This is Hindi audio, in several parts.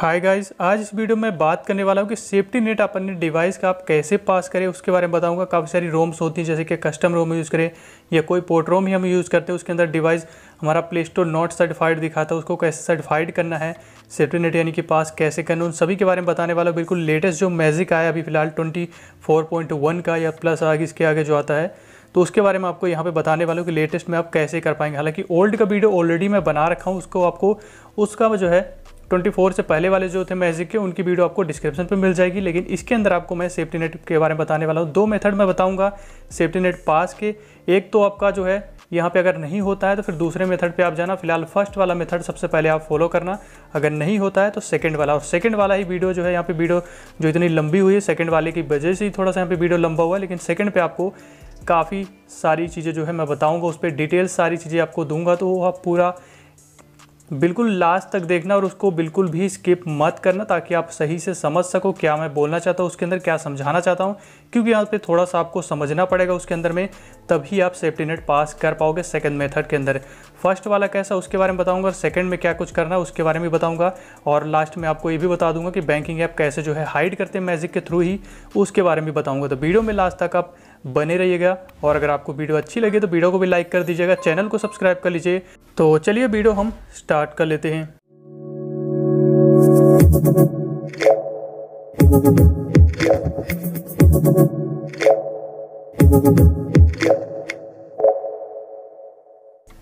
हाय गाइस आज इस वीडियो में बात करने वाला हूँ कि सेफ्टी नेट अपने डिवाइस का आप कैसे पास करें उसके बारे में बताऊँगा काफ़ी सारी रोम्स होती हैं जैसे कि कस्टम रोम यूज़ करें या कोई पोर्ट रोम ही हम यूज़ करते हैं उसके अंदर डिवाइस हमारा प्ले स्टोर नॉट सर्टिफाइड दिखाता है उसको कैसे सर्टिफाइड करना है सेफ्टी नेट यानी कि पास कैसे करना उन सभी के बारे में बताने वाला बिल्कुल लेटेस्ट जो मैजिक आया अभी फिलहाल ट्वेंटी का या प्लस आगे इसके आगे जो आता है तो उसके बारे में आपको यहाँ पे बताने वाला हूँ कि लेटेस्ट में आप कैसे कर पाएंगे हालांकि ओल्ड का वीडियो ऑलरेडी मैं बना रखा हूँ उसको आपको उसका जो है 24 से पहले वाले जो थे मैजिक के उनकी वीडियो आपको डिस्क्रिप्शन पर मिल जाएगी लेकिन इसके अंदर आपको मैं सेफ्टी नेट के बारे में बताने वाला हूँ दो मेथड मैं बताऊँगा सेफ्टी नेट पास के एक तो आपका जो है यहाँ पे अगर नहीं होता है तो फिर दूसरे मेथड पे आप जाना फिलहाल फर्स्ट वाला मेथड सबसे पहले आप फॉलो करना अगर नहीं होता है तो सेकंड वाला और सेकंड वाला ही वीडियो जो है यहाँ पे वीडियो जो इतनी लंबी हुई है सेकंड वाले की वजह से ही थोड़ा सा यहाँ पे वीडियो लंबा हुआ है लेकिन सेकंड पे आपको काफ़ी सारी चीज़ें जो है मैं बताऊँगा उस पर डिटेल्स सारी चीज़ें आपको दूंगा तो वो आप पूरा बिल्कुल लास्ट तक देखना और उसको बिल्कुल भी स्किप मत करना ताकि आप सही से समझ सको क्या मैं बोलना चाहता हूँ उसके अंदर क्या समझाना चाहता हूँ क्योंकि यहाँ पे थोड़ा सा आपको समझना पड़ेगा उसके अंदर में तभी आप सेफ्टी नेट पास कर पाओगे सेकंड मेथड के अंदर फर्स्ट वाला कैसा उसके बारे में बताऊँगा और सेकेंड में क्या कुछ करना है उसके बारे में बताऊँगा और लास्ट में आपको ये भी बता दूंगा कि बैंकिंग ऐप कैसे जो है हाइड करते हैं मैजिक के थ्रू ही उसके बारे में बताऊँगा तो वीडियो में लास्ट तक आप बने रहिएगा और अगर आपको वीडियो अच्छी लगे तो वीडियो को भी लाइक कर दीजिएगा चैनल को सब्सक्राइब कर लीजिए तो चलिए वीडियो हम स्टार्ट कर लेते हैं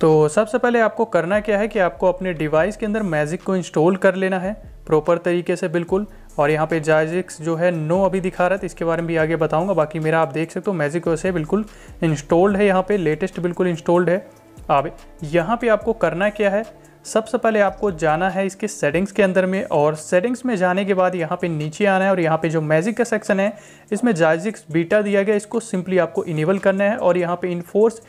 तो सबसे पहले आपको करना क्या है कि आपको अपने डिवाइस के अंदर मैजिक को इंस्टॉल कर लेना है प्रॉपर तरीके से बिल्कुल और यहाँ पे जायजिक्स जो है नो अभी दिखा रहा है तो इसके बारे में भी आगे बताऊँगा बाकी मेरा आप देख सकते हो मैजिक ओएस है बिल्कुल इंस्टॉल्ड है यहाँ पे लेटेस्ट बिल्कुल इंस्टॉल्ड है अब यहाँ पे आपको करना क्या है सबसे पहले आपको जाना है इसके सेटिंग्स के अंदर में और सेटिंग्स में जाने के बाद यहाँ पे नीचे आना है और यहाँ पे जो मैजिक का सेक्शन है इसमें जायजिक्स बीटा दिया गया इसको सिंपली आपको इनेबल करना है और यहाँ पे इनफोर्स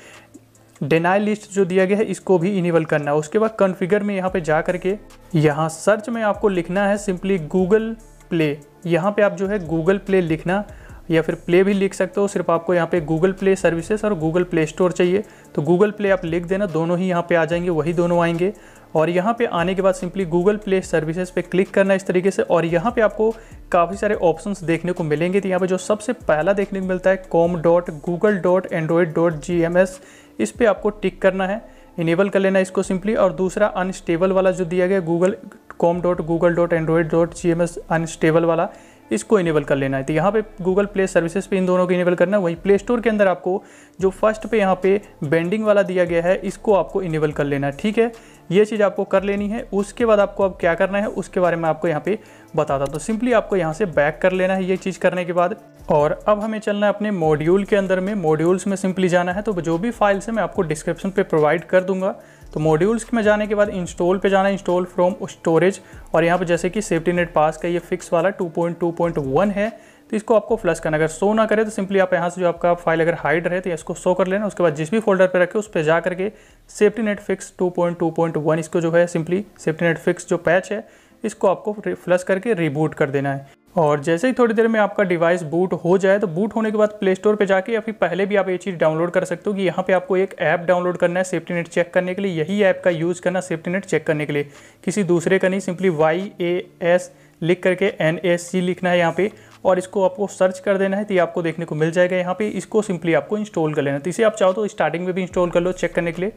डेनाई लिस्ट जो दिया गया है इसको भी इनेबल करना है उसके बाद कॉन्फ़िगर में यहाँ पे जा करके यहाँ सर्च में आपको लिखना है सिंपली गूगल प्ले यहाँ पे आप जो है गूगल प्ले लिखना या फिर प्ले भी लिख सकते हो सिर्फ आपको यहाँ पे गूगल प्ले सर्विसेज और गूगल प्ले स्टोर चाहिए तो गूगल प्ले आप लिख देना दोनों ही यहाँ पे आ जाएंगे वही दोनों आएंगे और यहाँ पे आने के बाद सिंपली गूगल प्ले सर्विसेज पे क्लिक करना इस तरीके से और यहाँ पे आपको काफ़ी सारे ऑप्शंस देखने को मिलेंगे तो यहाँ पे जो सबसे पहला देखने को मिलता है com dot Google dot android dot G M S इस पर आपको टिक करना है इनेबल कर लेना इसको सिंपली और दूसरा अनस्टेबल वाला जो दिया गया Google com dot Google dot android dot G M S unstable वाला इसको इनेबल कर लेना है तो यहाँ पे गूगल प्ले सर्विसेज पे इन दोनों को इनेबल करना है वहीं प्ले स्टोर के अंदर आपको जो फर्स्ट पे यहाँ पे बेंडिंग वाला दिया गया है इसको आपको इनेबल कर लेना है ठीक है ये चीज़ आपको कर लेनी है उसके बाद आपको अब क्या करना है उसके बारे में आपको यहाँ पे बताता तो सिंपली आपको यहाँ से बैक कर लेना है ये चीज़ करने के बाद और अब हमें चलना है अपने मॉड्यूल के अंदर में मॉड्यूल्स में सिंपली जाना है तो जो भी फाइल्स है मैं आपको डिस्क्रिप्शन पर प्रोवाइड कर दूंगा तो मॉड्यूल्स में जाने के बाद इंस्टॉल पे जाना इंस्टॉल फ्रॉम स्टोरेज और यहाँ पर जैसे कि सेफ्टी नेट पास का ये फिक्स वाला 2.2.1 है तो इसको आपको फ्लश करना अगर शो ना करे तो सिंपली आप यहाँ से जो आपका फाइल अगर हाइड रहे तो इसको शो कर लेना उसके बाद जिस भी फोल्डर पर रखे उस पर जा करके सेफ्टी नेट फिक्स 2.2.1 इसको जो है सिंपली सेफ्टी नेट फिक्स जो पैच है इसको आपको फ्लश करके रिबूट कर देना है और जैसे ही थोड़ी देर में आपका डिवाइस बूट हो जाए तो बूट होने के बाद प्ले स्टोर पर जाके या फिर पहले भी आप ये चीज़ डाउनलोड कर सकते हो कि यहाँ पे आपको एक ऐप डाउनलोड करना है सेफ्टी नेट चेक करने के लिए यही ऐप का यूज़ करना सेफ्टी नेट चेक करने के लिए किसी दूसरे का नहीं सिंपली वाई ए एस लिख करके एन एस सी लिखना है यहाँ पे और इसको आपको सर्च कर देना है तो ये आपको देखने को मिल जाएगा यहाँ पर इसको सिंपली आपको इंस्टॉल कर लेना तो इसे आप चाहो तो स्टार्टिंग में भी इंस्टॉल कर लो चेक करने के लिए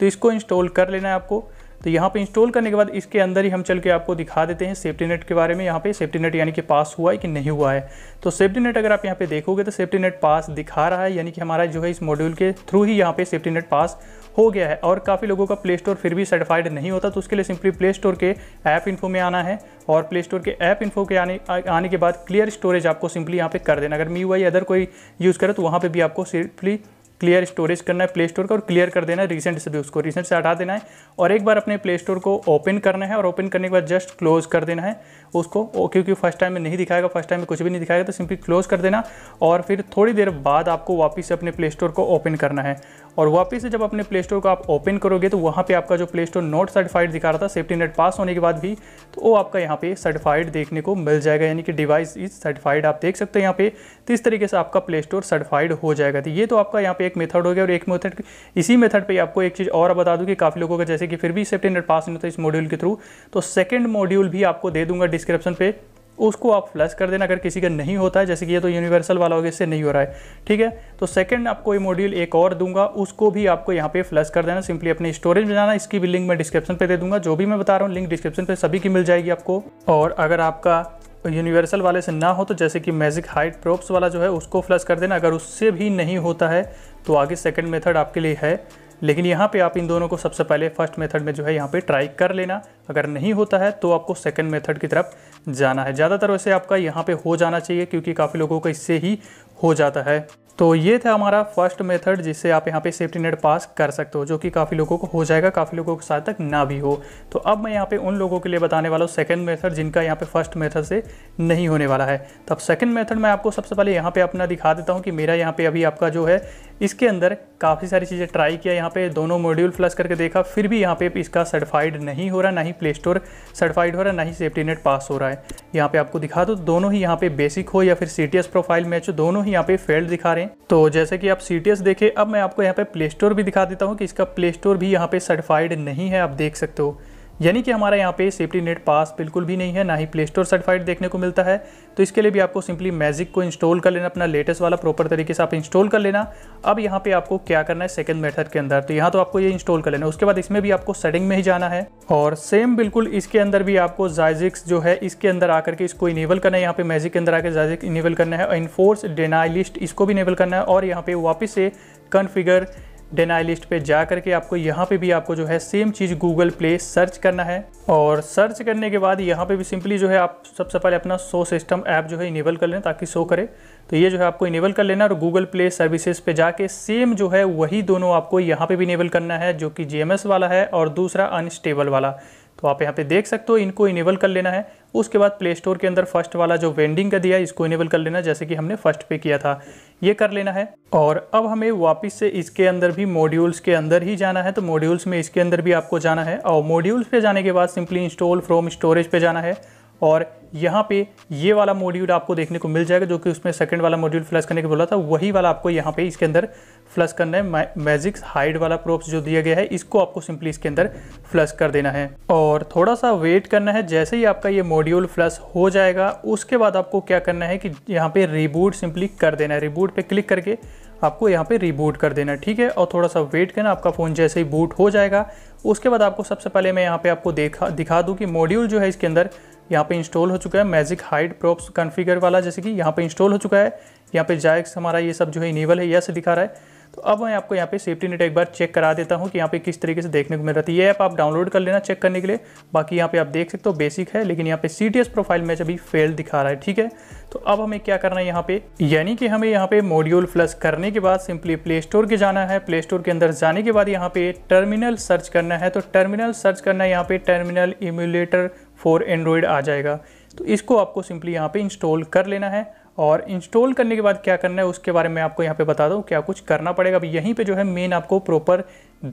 तो इसको इंस्टॉल कर लेना है आपको तो यहाँ पे इंस्टॉल करने के बाद इसके अंदर ही हम चल के आपको दिखा देते हैं सेफ्टी नेट के बारे में यहाँ पे सेफ्टी नेट यानी कि पास हुआ है कि नहीं हुआ है तो सेफ्टी नेट अगर आप यहाँ पे देखोगे तो सेफ्टी नेट पास दिखा रहा है यानी कि हमारा जो है इस मॉड्यूल के थ्रू ही यहाँ पे सेफ्टी नेट पास हो गया है और काफ़ी लोगों का प्ले स्टोर फिर भी सर्टिफाइड नहीं होता तो उसके लिए सिंपली प्ले स्टोर के ऐप इन्फो में आना है और प्ले स्टोर के ऐप इन्फो के आने आने के बाद क्लियर स्टोरेज आपको सिंपली यहाँ पे कर देना अगर मी वाई अदर कोई यूज़ करे तो वहाँ पे भी आपको सिंपली क्लियर स्टोरेज करना है प्ले स्टोर का और क्लियर कर देना है रिसेंट से भी उसको रिसेंट से हटा देना है और एक बार अपने प्ले स्टोर को ओपन करना है और ओपन करने के बाद जस्ट क्लोज कर देना है उसको क्योंकि फर्स्ट टाइम में नहीं दिखाएगा फर्स्ट टाइम में कुछ भी नहीं दिखाएगा तो सिंपली क्लोज कर देना और फिर थोड़ी देर बाद आपको वापस से अपने प्ले स्टोर को ओपन करना है और वापस से जब अपने प्ले स्टोर को आप ओपन करोगे तो वहाँ पर आपका जो प्ले स्टोर नोट सर्टिफाइड दिखा रहा था सेफ्टी नेट पास होने के बाद भी तो वो आपका यहाँ पे सर्टिफाइड देखने को मिल जाएगा यानी कि डिवाइस इज सर्टिफाइड आप देख सकते हो यहाँ पे तो इस तरीके से आपका प्ले स्टोर सर्टिफाइड हो जाएगा तो ये तो आपका यहाँ पे एक मेथड हो गया और एक मेथड इसी मेथड पे आपको एक चीज़ और बता दूँ कि काफ़ी लोगों का जैसे कि फिर भी सेफ्टी नेट पास नहीं होता इस मॉड्यूल के थ्रू तो सेकेंड मॉड्यूल भी आपको दे दूंगा डिस्क्रिप्शन पे उसको आप फ्लैश कर देना अगर किसी का नहीं होता है जैसे कि ये तो यूनिवर्सल वाला हो गया इससे नहीं हो रहा है ठीक है तो सेकंड आपको ये मॉड्यूल एक और दूंगा उसको भी आपको यहाँ पे फ्लैश कर देना सिंपली अपने स्टोरेज में जाना इसकी भी लिंक मैं डिस्क्रिप्शन पे दे दूंगा जो भी मैं बता रहा हूँ लिंक डिस्क्रिप्शन पर सभी की मिल जाएगी आपको और अगर आपका यूनिवर्सल वाले से ना हो तो जैसे कि मैजिक हाइट प्रोप्स वाला जो है उसको फ्लश कर देना अगर उससे भी नहीं होता है तो आगे सेकेंड मेथड आपके लिए है लेकिन यहाँ पे आप इन दोनों को सबसे पहले फर्स्ट मेथड में जो है यहाँ पे ट्राई कर लेना अगर नहीं होता है तो आपको सेकंड मेथड की तरफ जाना है ज़्यादातर वैसे आपका यहाँ पे हो जाना चाहिए क्योंकि काफ़ी लोगों का इससे ही हो जाता है तो ये था हमारा फर्स्ट मेथड जिससे आप यहाँ पे सेफ्टी नेट पास कर सकते हो जो कि काफ़ी लोगों को हो जाएगा काफ़ी लोगों के साथ तक ना भी हो तो अब मैं यहाँ पे उन लोगों के लिए बताने वाला हूँ सेकंड मेथड जिनका यहाँ पे फर्स्ट मेथड से नहीं होने वाला है तो अब मेथड मैं आपको सबसे पहले यहाँ पे अपना दिखा देता हूँ कि मेरा यहाँ पे अभी आपका जो है इसके अंदर काफ़ी सारी चीज़ें ट्राई किया यहाँ पे दोनों मॉड्यूल फ्लस करके देखा फिर भी यहाँ पे इसका सर्टिफाइड नहीं हो रहा ना ही प्ले स्टोर सर्टिफाइड हो रहा ना ही सेफ्टी नेट पास हो रहा है यहाँ पे आपको दिखा दो दोनों ही यहाँ पे बेसिक हो या फिर सी प्रोफाइल मैच हो दोनों ही यहाँ पे फेल्ड दिखा रहे हैं तो जैसे कि आप सी देखे अब मैं आपको यहाँ पे प्ले स्टोर भी दिखा देता हूँ कि इसका प्ले स्टोर भी यहाँ पे सर्टिफाइड नहीं है आप देख सकते हो यानी कि हमारा यहाँ पे सेफ्टी नेट पास बिल्कुल भी नहीं है ना ही प्ले स्टोर सर्टिफाइड देखने को मिलता है तो इसके लिए भी आपको सिंपली मैजिक को इंस्टॉल कर लेना अपना लेटेस्ट वाला प्रॉपर तरीके से आप इंस्टॉल कर लेना अब यहाँ पे आपको क्या करना है सेकंड मेथड के अंदर तो यहाँ तो आपको ये इंस्टॉल कर लेना उसके बाद इसमें भी आपको सेटिंग में ही जाना है और सेम बिल्कुल इसके अंदर भी आपको जायजिक्स जो है इसके अंदर आकर के इसको इनेबल करना है यहाँ पे मैजिक के अंदर आकर जायजिक इनेबल करना है इन्फोर्स इसको भी इनेबल करना है और यहाँ पे वापिस से कन्फिगर डेनाई लिस्ट पे जा करके आपको यहाँ पे भी आपको जो है सेम चीज़ गूगल प्ले सर्च करना है और सर्च करने के बाद यहाँ पे भी सिंपली जो है आप सबसे पहले अपना सो सिस्टम ऐप जो है इनेबल कर लें ताकि शो करे तो ये जो है आपको इनेबल कर लेना और गूगल प्ले सर्विसेज पे जाके सेम जो है वही दोनों आपको यहाँ पर भी इनेबल करना है जो कि जे वाला है और दूसरा अनस्टेबल वाला तो आप यहाँ पर देख सकते हो इनको इनेबल कर लेना है उसके बाद प्ले स्टोर के अंदर फर्स्ट वाला जो वेंडिंग का दिया है इसको इनेबल कर लेना जैसे कि हमने फर्स्ट पे किया था ये कर लेना है और अब हमें वापस से इसके अंदर भी मॉड्यूल्स के अंदर ही जाना है तो मॉड्यूल्स में इसके अंदर भी आपको जाना है और मॉड्यूल्स पे जाने के बाद सिंपली इंस्टॉल फ्रॉम स्टोरेज पे जाना है और यहाँ पे ये वाला मॉड्यूल आपको देखने को मिल जाएगा जो कि उसमें सेकंड वाला मॉड्यूल फ्लश करने के बोला था वही वाला आपको यहाँ पे इसके अंदर फ्लश करना है मैजिक्स हाइड वाला प्रोप्स जो दिया गया है इसको आपको सिंपली इसके अंदर फ्लश कर देना है और थोड़ा सा वेट करना है जैसे ही आपका ये मॉड्यूल फ्लश हो जाएगा उसके बाद आपको क्या करना है कि यहाँ पर रिबूट सिंपली कर देना है रिबूट पर क्लिक करके आपको यहाँ पे रिबूट कर देना है ठीक है और थोड़ा सा वेट करना आपका फ़ोन जैसे ही बूट हो जाएगा उसके बाद आपको सबसे पहले मैं यहाँ पे आपको देखा दिखा दूँ कि मॉड्यूल जो है इसके अंदर यहाँ पे इंस्टॉल हो चुका है मैजिक हाइड प्रॉप्स कॉन्फ़िगर वाला जैसे कि यहाँ पे इंस्टॉल हो चुका है यहाँ पे जायक्स हमारा ये सब जो है इनेबल है यस दिखा रहा है तो अब मैं आपको यहाँ पे सेफ्टी नेट एक बार चेक करा देता हूँ कि यहाँ पे किस तरीके से देखने को मिल रहा है तो ये ऐप आप डाउनलोड कर लेना चेक करने के लिए बाकी यहाँ पे आप देख सकते हो बेसिक है लेकिन यहाँ पे सी प्रोफाइल मैच अभी फेल दिखा रहा है ठीक है तो अब हमें क्या करना है यहाँ पे यानी कि हमें यहाँ पे मॉड्यूल फ्लस करने के बाद सिंपली प्ले स्टोर के जाना है प्ले स्टोर के अंदर जाने के बाद यहाँ पे टर्मिनल सर्च करना है तो टर्मिनल सर्च करना है यहाँ पे टर्मिनल इम्यूलेटर फॉर एंड्रॉयड आ जाएगा तो इसको आपको सिंपली यहाँ पे इंस्टॉल कर लेना है और इंस्टॉल करने के बाद क्या करना है उसके बारे में आपको यहाँ पे बता दूँ क्या कुछ करना पड़ेगा अब यहीं पे जो है मेन आपको प्रॉपर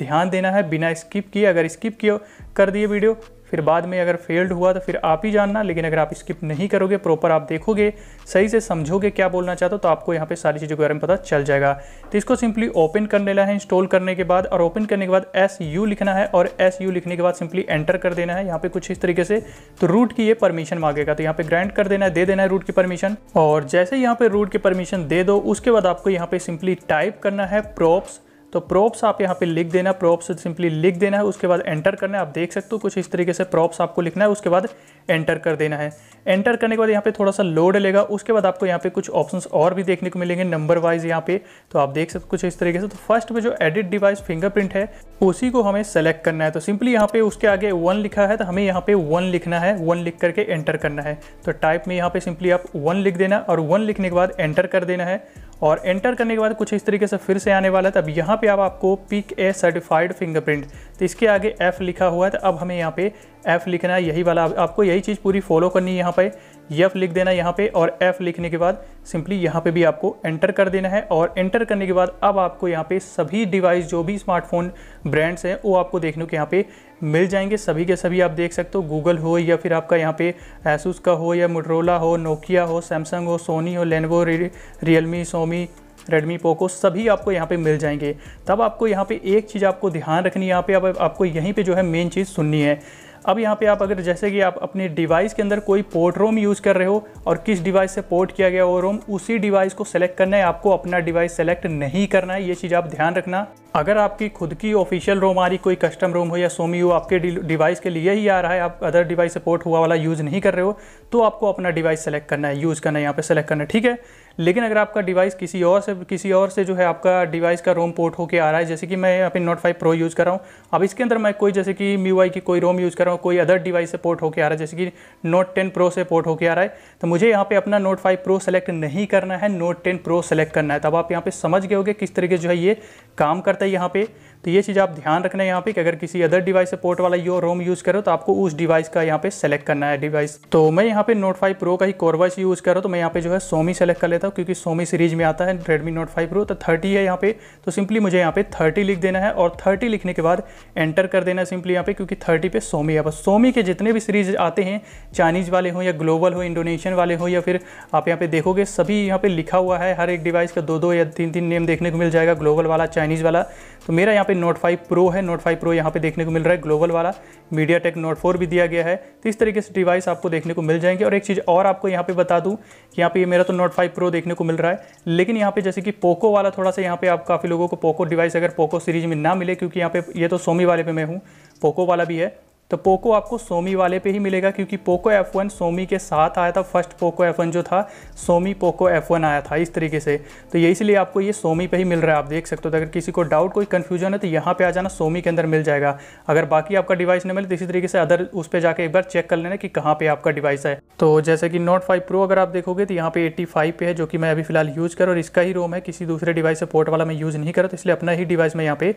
ध्यान देना है बिना स्किप किए अगर स्किप किए कर दिए वीडियो फिर बाद में अगर फेल्ड हुआ तो फिर आप ही जानना लेकिन अगर आप स्किप नहीं करोगे प्रॉपर आप देखोगे सही से समझोगे क्या बोलना चाहते हो तो आपको यहाँ पे सारी चीज़ों के बारे में पता चल जाएगा तो इसको सिंपली ओपन कर लेना है इंस्टॉल करने के बाद और ओपन करने के बाद एस यू लिखना है और एस यू लिखने के बाद सिंपली एंटर कर देना है यहाँ पे कुछ इस तरीके से तो रूट की ये परमिशन मांगेगा तो यहाँ पे ग्रांट कर देना है दे देना है रूट की परमिशन और जैसे यहाँ पे रूट की परमिशन दे दो उसके बाद आपको यहाँ पे सिंपली टाइप करना है प्रोप्स तो प्रॉप्स आप यहाँ पे लिख देना प्रॉप्स सिंपली लिख देना है उसके बाद एंटर करना है आप देख सकते हो कुछ इस तरीके से प्रॉप्स आपको लिखना है उसके बाद एंटर कर देना है एंटर करने के बाद यहाँ पे थोड़ा सा लोड लेगा उसके बाद आपको यहाँ पे कुछ ऑप्शंस और भी देखने को मिलेंगे नंबर वाइज यहाँ पे तो आप देख सकते कुछ इस तरीके से तो फर्स्ट में जो एडिट डिवाइस फिंगरप्रिंट है उसी को हमें सेलेक्ट करना है तो सिंपली यहाँ पे उसके आगे वन लिखा है तो हमें यहाँ पे वन लिखना है वन लिख करके एंटर करना है तो टाइप में यहाँ पे सिंपली आप वन लिख देना और वन लिखने के बाद एंटर कर देना है और एंटर करने के बाद कुछ इस तरीके से फिर से आने वाला है तब अब यहाँ पे अब आपको पिक ए सर्टिफाइड फिंगरप्रिंट तो इसके आगे एफ़ लिखा हुआ है तो अब हमें यहाँ पे एफ़ लिखना है यही वाला आपको यही चीज़ पूरी फॉलो करनी है यहाँ पर यफ लिख देना यहाँ पे और एफ लिखने के बाद सिंपली यहाँ पे भी आपको एंटर कर देना है और एंटर करने के बाद अब आपको यहाँ पे सभी डिवाइस जो भी स्मार्टफोन ब्रांड्स हैं वो आपको देखने के यहाँ पे मिल जाएंगे सभी के सभी आप देख सकते हो गूगल हो या फिर आपका यहाँ पे एसूस का हो या मोटरोला हो नोकिया हो सैमसंग हो सोनी हो Lenovo Realme Xiaomi Redmi Poco सभी आपको यहाँ पे मिल जाएंगे तब आपको यहाँ पे एक चीज़ आपको ध्यान रखनी है यहाँ पे आप, आपको यहीं पे जो है मेन चीज़ सुननी है अब यहाँ पे आप अगर जैसे कि आप अपने डिवाइस के अंदर कोई पोर्ट रोम यूज़ कर रहे हो और किस डिवाइस से पोर्ट किया गया वो रोम उसी डिवाइस को सेलेक्ट करना है आपको अपना डिवाइस सेलेक्ट नहीं करना है ये चीज़ आप ध्यान रखना अगर आपकी खुद की ऑफिशियल रोम आ रही कोई कस्टम रोम हो या सोमी हो आपके डिवाइस के लिए ही आ रहा है आप अदर डिवाइस से पोर्ट हुआ वाला यूज़ नहीं कर रहे हो तो आपको अपना डिवाइस सेलेक्ट करना है यूज़ करना है यहाँ पर सेलेक्ट करना है ठीक है लेकिन अगर आपका डिवाइस किसी और से किसी और से जो है आपका डिवाइस का रोम पोर्ट होकर आ रहा है जैसे कि मैं यहाँ नोट फाइव प्रो यूज़ कर रहा हूँ अब इसके अंदर मैं कोई जैसे कि मी की कोई रोम यूज़ कर रहा हूँ कोई अदर डिवाइस से पोर्ट होकर आ रहा है जैसे कि नोट टेन प्रो से पोर्ट होकर आ रहा है तो मुझे यहाँ पर अपना नोट फाइव प्रो सेलेक्ट नहीं करना है नोट टेन प्रो सेलेक्ट करना है तब आप यहाँ पर समझ गए होगे किस तरीके जो है ये काम करता है यहाँ पर तो ये चीज़ आप ध्यान रखना है यहाँ पे कि अगर किसी अदर डिवाइस से पोर्ट वाला यो रोम यूज़ करो तो आपको उस डिवाइस का यहाँ पे सेलेक्ट करना है डिवाइस तो मैं यहाँ पे नोट फाइव प्रो का ही कोरवास यूज़ करो तो मैं यहाँ पे जो है सोमी सेलेक्ट कर लेता हूँ क्योंकि सोमी सीरीज में आता है रेडमी नोट फाइव प्रो तो थर्टी है यहाँ पे तो सिंपली मुझे यहाँ पे थर्टी लिख देना है और थर्टी लिखने के बाद एंटर कर देना है सिंपली यहाँ पे क्योंकि थर्टी पे सोमी है बस सोमी के जितने भी सीरीज आते हैं चाइनीज़ वाले हों या ग्लोबल हो इंडोनेशियन वाले हों या फिर आप यहाँ पे देखोगे सभी यहाँ पे लिखा हुआ है हर एक डिवाइस का दो दो या तीन तीन नेम देखने को मिल जाएगा ग्लोबल वाला चाइनीज़ वाला तो मेरा यहाँ पे नोट 5 प्रो है नोट 5 प्रो यहाँ पे देखने को मिल रहा है ग्लोबल वाला मीडिया टेक नोट फोर भी दिया गया है तो इस तरीके से डिवाइस आपको देखने को मिल जाएंगे और एक चीज़ और आपको यहाँ पे बता दूँ कि यहाँ पे ये मेरा तो नोट 5 प्रो देखने को मिल रहा है लेकिन यहाँ पे जैसे कि पोको वाला थोड़ा सा यहाँ पे आप काफ़ी लोगों को पोको डिवाइस अगर पोको सीरीज में ना मिले क्योंकि यहाँ पे ये तो सोमी वाले पे मैं हूँ पोको वाला भी है तो पोको आपको सोमी वाले पे ही मिलेगा क्योंकि पोको F1 सोमी के साथ आया था फर्स्ट पोको F1 जो था सोमी पोको F1 आया था इस तरीके से तो यही इसलिए आपको ये सोमी पे ही मिल रहा है आप देख सकते हो तो अगर किसी को डाउट कोई कन्फ्यूजन है तो यहाँ पे आ जाना सोमी के अंदर मिल जाएगा अगर बाकी आपका डिवाइस नहीं मिले तो इसी तरीके से अदर उस पर जाकर एक बार चेक कर लेना कि कहाँ पर आपका डिवाइस है तो जैसे कि नोट फाइव प्रो अगर आप देखोगे तो यहाँ पे एट्टी पे है जो कि मैं अभी फिलहाल यूज़ करूँ और इसका ही रोम है किसी दूसरे डिवाइस से पोर्ट वाला मैं यूज़ नहीं करूँ तो इसलिए अपना ही डिवाइस मैं यहाँ पे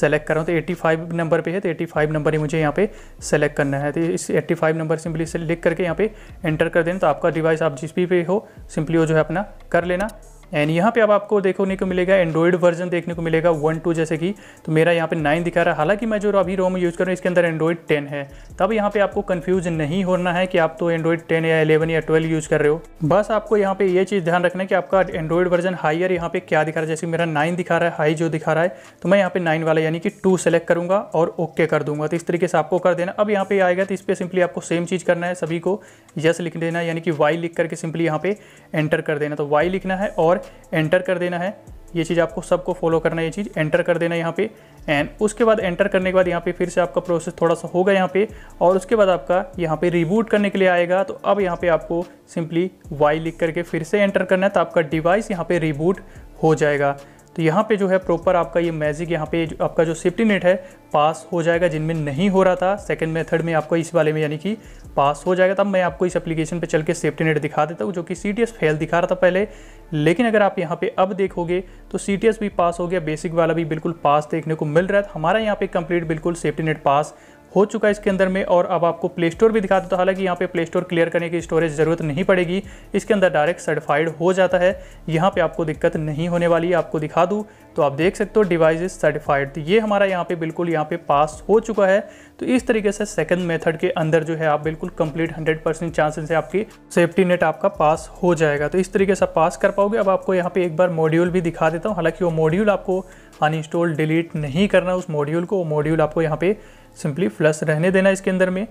सेलेक्ट कर रहा हूँ तो एट्टी नंबर पर है तो एट्टी नंबर ही मुझे यहाँ पे सेलेक्ट करना है तो इस 85 नंबर सिंपली से लिख करके यहाँ पे एंटर कर देना तो आपका डिवाइस आप जिस भी पे हो सिंपली वो जो है अपना कर लेना एंड यहाँ पे अब आपको देखने को मिलेगा एंड्रॉइड वर्जन देखने को मिलेगा वन टू जैसे कि तो मेरा यहाँ पे नाइन दिखा रहा है हालांकि मैं जो अभी रोम यूज़ कर रहा हूँ इसके अंदर एंड्रॉइड टेन है तब यहाँ पे आपको कन्फ्यूज नहीं होना है कि आप तो एंड्रॉइड टेन या इलेवन या ट्वेल्व यूज़ कर रहे हो बस आपको यहाँ पे ये चीज़ ध्यान रखना है कि आपका एंड्रॉइड वर्जन हाइयर यहाँ पे क्या दिखा रहा है जैसे मेरा नाइन दिखा रहा है हाई जो दिखा रहा है तो मैं यहाँ पे नाइन वाला यानी कि टू सेलेक्ट करूँगा और ओके कर दूंगा तो इस तरीके से आपको कर देना अब यहाँ पे आएगा तो इस पर सिंपली आपको सेम चीज़ करना है सभी को यस लिख देना यानी कि वाई लिख करके सिंपली यहाँ पे एंटर कर देना तो वाई लिखना है और एंटर कर देना है ये चीज़ आपको सबको फॉलो करना है ये चीज़ एंटर कर देना है यहाँ पे एंड उसके बाद एंटर करने के बाद यहाँ पे फिर से आपका प्रोसेस थोड़ा सा होगा यहाँ पे और उसके बाद आपका यहाँ पे रिबूट करने के लिए आएगा तो अब यहाँ पे आपको सिंपली वाई लिख करके फिर से एंटर करना है तो आपका डिवाइस यहाँ पे रिबूट हो जाएगा तो यहाँ पे जो है प्रॉपर आपका ये मैजिक यहाँ पे जो आपका जो सेफ्टी नेट है पास हो जाएगा जिनमें नहीं हो रहा था सेकंड मेथड में आपको इस वाले में यानी कि पास हो जाएगा तब मैं आपको इस एप्लीकेशन पे चल के सेफ्टी नेट दिखा देता हूँ जो कि सी फेल दिखा रहा था पहले लेकिन अगर आप यहाँ पे अब देखोगे तो सी भी पास हो गया बेसिक वाला भी बिल्कुल पास देखने को मिल रहा है तो हमारा यहाँ पे कंप्लीट बिल्कुल सेफ्टी नेट पास हो चुका है इसके अंदर में और अब आपको प्ले स्टोर भी दिखा देता हूँ हालांकि यहाँ पे प्ले स्टोर क्लियर करने की स्टोरेज ज़रूरत नहीं पड़ेगी इसके अंदर डायरेक्ट सर्टिफाइड हो जाता है यहाँ पे आपको दिक्कत नहीं होने वाली आपको दिखा दूँ तो आप देख सकते हो डिवाइस सर्टिफाइड तो ये हमारा यहाँ पे बिल्कुल यहाँ पे पास हो चुका है तो इस तरीके से सेकंड मेथड के अंदर जो है आप बिल्कुल कंप्लीट 100 परसेंट चांसेस से आपकी सेफ्टी नेट आपका पास हो जाएगा तो इस तरीके से पास कर पाओगे अब आपको यहाँ पे एक बार मॉड्यूल भी दिखा देता हूँ हालांकि वो मॉड्यूल आपको अनइंस्टॉल डिलीट नहीं करना उस मॉड्यूल को वो मॉड्यूल आपको यहाँ पे सिंपली फ्लश रहने देना इसके अंदर में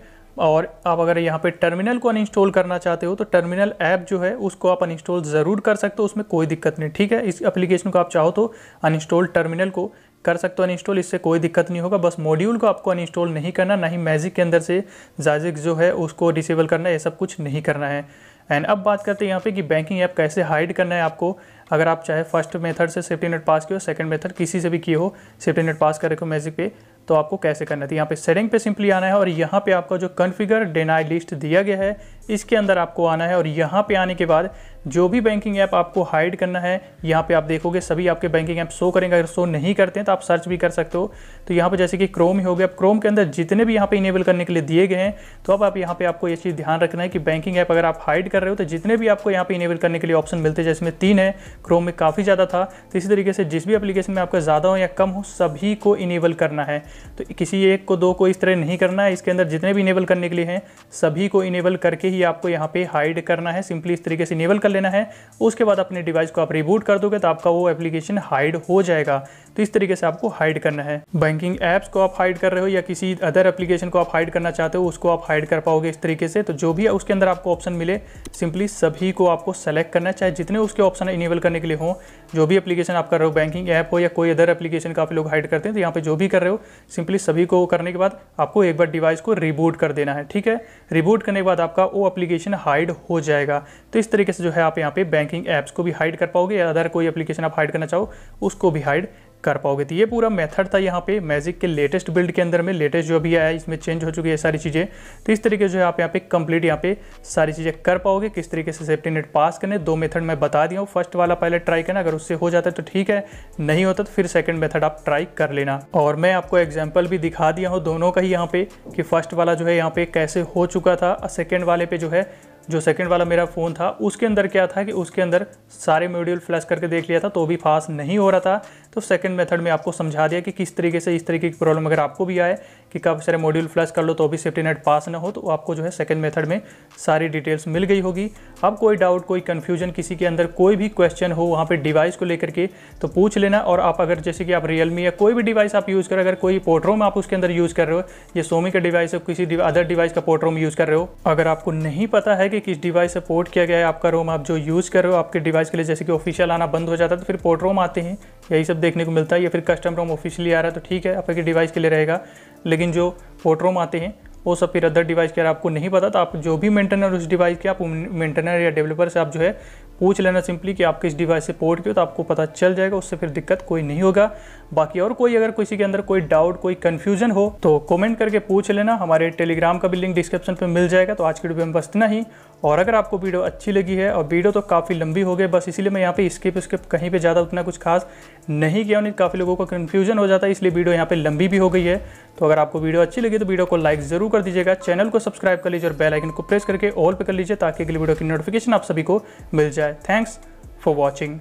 और आप अगर यहाँ पे टर्मिनल को अनइंस्टॉल करना चाहते हो तो टर्मिनल ऐप जो है उसको आप अनइंस्टॉल ज़रूर कर सकते हो उसमें कोई दिक्कत नहीं ठीक है इस एप्लीकेशन को आप चाहो तो अनइंस्टॉल टर्मिनल को कर सकते हो अनइंस्टॉल इससे कोई दिक्कत नहीं होगा बस मॉड्यूल को आपको अनइंस्टॉल नहीं करना ना ही मैजिक के अंदर से जाजिक जो है उसको डिसेबल करना ये सब कुछ नहीं करना है एंड अब बात करते हैं यहाँ पे कि बैंकिंग ऐप कैसे हाइड करना है आपको अगर आप चाहे फर्स्ट मेथड से सेफ्टी नेट पास किए हो सेकंड मेथड किसी से भी किए हो सेफ्टी नेट पास को मैजिक पे तो आपको कैसे करना है तो यहाँ पे सेटिंग पे सिंपली आना है और यहाँ पे आपका जो कन्फिगर डेनाइड लिस्ट दिया गया है इसके अंदर आपको आना है और यहाँ पे आने के बाद जो भी बैंकिंग ऐप आपको हाइड करना है यहाँ पे आप देखोगे सभी आपके बैंकिंग ऐप शो करेंगे अगर शो नहीं करते हैं तो आप सर्च भी कर सकते हो तो यहाँ पे जैसे कि क्रोम ही हो गया क्रोम के अंदर जितने भी यहाँ पे इनेबल करने के लिए दिए गए हैं तो अब आप यहाँ पे आपको ये चीज़ ध्यान रखना है कि बैंकिंग ऐप अगर आप हाइड कर रहे हो तो जितने भी आपको यहाँ पर इनेबल करने के लिए ऑप्शन मिलते हैं जैसे तीन है क्रोम में काफ़ी ज़्यादा था तो इसी तरीके से जिस भी अपलीकेशन में आपका ज़्यादा हो या कम हो सभी को इनेबल करना है तो किसी एक को दो को इस तरह नहीं करना है इसके अंदर जितने भी इनेबल करने के लिए हैं सभी को इनेबल करके ही ये आपको यहाँ पे हाइड करना है सिंपली इस तरीके से इनेबल कर लेना है उसके बाद अपने डिवाइस को आप रिबूट कर दोगे तो आपका वो एप्लीकेशन हाइड हो जाएगा तो इस तरीके से आपको हाइड करना है बैंकिंग ऐप्स को आप हाइड कर रहे हो या किसी अदर एप्लीकेशन को आप हाइड करना चाहते हो उसको आप हाइड कर पाओगे इस तरीके से तो जो भी उसके अंदर आपको ऑप्शन मिले सिंपली सभी को आपको सेलेक्ट करना है चाहे जितने उसके ऑप्शन इनेबल करने के लिए हो जो भी एप्लीकेशन आप कर रहे हो बैंकिंग ऐप हो या कोई अदर एप्लीकेशन का आप लोग हाइड करते हैं तो यहाँ पे जो भी कर रहे हो सिंपली सभी को करने के बाद आपको एक बार डिवाइस को रिबूट कर देना है ठीक है रिबूट करने के बाद आपका वो एप्लीकेशन हाइड हो जाएगा तो इस तरीके से जो है आप यहाँ पे बैंकिंग ऐप्स को भी हाइड कर पाओगे या अदर कोई एप्लीकेशन आप हाइड करना चाहो उसको भी हाइड कर पाओगे तो ये पूरा मेथड था यहाँ पे मैजिक के लेटेस्ट बिल्ड के अंदर में लेटेस्ट जो भी आया इसमें चेंज हो चुकी है सारी चीज़ें तो इस तरीके से आप यहाँ पे कंप्लीट यहाँ पे सारी चीज़ें कर पाओगे किस तरीके से सेफ्टी नेट पास करने दो मेथड मैं बता दिया हूँ फर्स्ट वाला पहले ट्राई करना अगर उससे हो जाता है तो ठीक है नहीं होता तो फिर सेकेंड मेथड आप ट्राई कर लेना और मैं आपको एग्जाम्पल भी दिखा दिया हूँ दोनों का ही यहाँ पे कि फर्स्ट वाला जो है यहाँ पे कैसे हो चुका था सेकेंड वाले पे जो है जो सेकंड वाला मेरा फ़ोन था उसके अंदर क्या था कि उसके अंदर सारे मॉड्यूल फ्लैश करके देख लिया था तो भी फास्ट नहीं हो रहा था तो सेकंड मेथड में आपको समझा दिया कि किस तरीके से इस तरीके की प्रॉब्लम अगर आपको भी आए कि काफ़ी सारे मॉड्यूल फ्लैश कर लो तो भी सेफ्टी नेट पास ना हो तो आपको जो है सेकेंड मेथड में सारी डिटेल्स मिल गई होगी अब कोई डाउट कोई कन्फ्यूजन किसी के अंदर कोई भी क्वेश्चन हो वहाँ पर डिवाइस को लेकर के तो पूछ लेना और आप अगर जैसे कि आप रियलमी या कोई भी डिवाइस आप यूज़ करें अगर कोई पोर्ट्रोम आप उसके अंदर यूज़ कर रहे हो या सोमी का डिवाइस हो किसी अदर डिवाइस का पोर्ट्रोम यूज़ कर रहे हो अगर आपको नहीं पता है कि कि किस डिवाइस से पोर्ट किया गया है आपका रोम आप जो यूज़ कर रहे हो आपके डिवाइस के लिए जैसे कि ऑफिशियल आना बंद हो जाता है तो फिर पोर्ट रोम आते हैं यही सब देखने को मिलता है या फिर कस्टम रोम ऑफिशियली आ रहा है तो ठीक है आपके डिवाइस के लिए रहेगा लेकिन जो पोर्ट रोम आते हैं वो सब फिर अदर डिवाइस के अगर आपको नहीं पता तो आप जो भी मेंटेनर उस डिवाइस के आप मेंटेनर या डेवलपर से आप जो है पूछ लेना सिंपली कि आप किस डिवाइस से पोर्ट किए तो आपको पता चल जाएगा उससे फिर दिक्कत कोई नहीं होगा बाकी और कोई अगर किसी के अंदर कोई डाउट कोई कन्फ्यूजन हो तो कॉमेंट करके पूछ लेना हमारे टेलीग्राम का भी लिंक डिस्क्रिप्शन पर मिल जाएगा तो आज की वीडियो में बस इतना ही और अगर आपको वीडियो अच्छी लगी है और वीडियो तो काफ़ी लंबी हो गई बस इसीलिए मैं यहाँ पे स्किप स्किप कहीं पे ज़्यादा उतना कुछ खास नहीं किया नहीं काफ़ी लोगों का कन्फ्यूजन हो जाता है इसलिए वीडियो यहाँ पे लंबी भी हो गई है तो अगर आपको वीडियो अच्छी लगी तो वीडियो को लाइक ज़रूर कर दीजिएगा चैनल को सब्सक्राइब कर लीजिए और बेलाइकन को प्रेस करके ऑल पे कर लीजिए ताकि अगली वीडियो की नोटिफिकेशन आप सभी को मिल जाए थैंक्स फॉर वॉचिंग